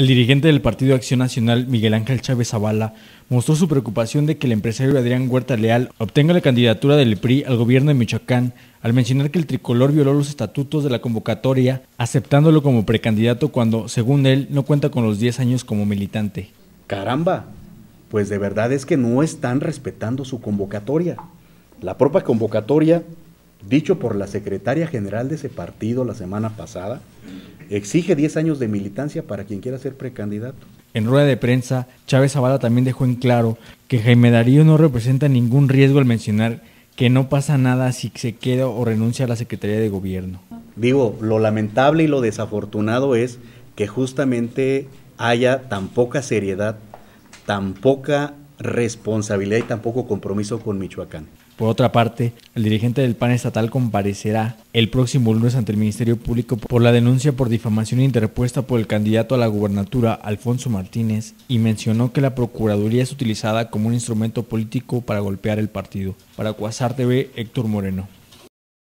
El dirigente del Partido Acción Nacional, Miguel Ángel Chávez Zavala, mostró su preocupación de que el empresario Adrián Huerta Leal obtenga la candidatura del PRI al gobierno de Michoacán al mencionar que el tricolor violó los estatutos de la convocatoria, aceptándolo como precandidato cuando, según él, no cuenta con los 10 años como militante. Caramba, pues de verdad es que no están respetando su convocatoria. La propia convocatoria, dicho por la secretaria general de ese partido la semana pasada, exige 10 años de militancia para quien quiera ser precandidato. En rueda de prensa, Chávez Zavala también dejó en claro que Jaime Darío no representa ningún riesgo al mencionar que no pasa nada si se queda o renuncia a la Secretaría de Gobierno. Digo, lo lamentable y lo desafortunado es que justamente haya tan poca seriedad, tan poca responsabilidad y tan poco compromiso con Michoacán. Por otra parte, el dirigente del PAN estatal comparecerá el próximo lunes ante el Ministerio Público por la denuncia por difamación interpuesta por el candidato a la gubernatura, Alfonso Martínez, y mencionó que la Procuraduría es utilizada como un instrumento político para golpear el partido. Para Cuasar TV, Héctor Moreno.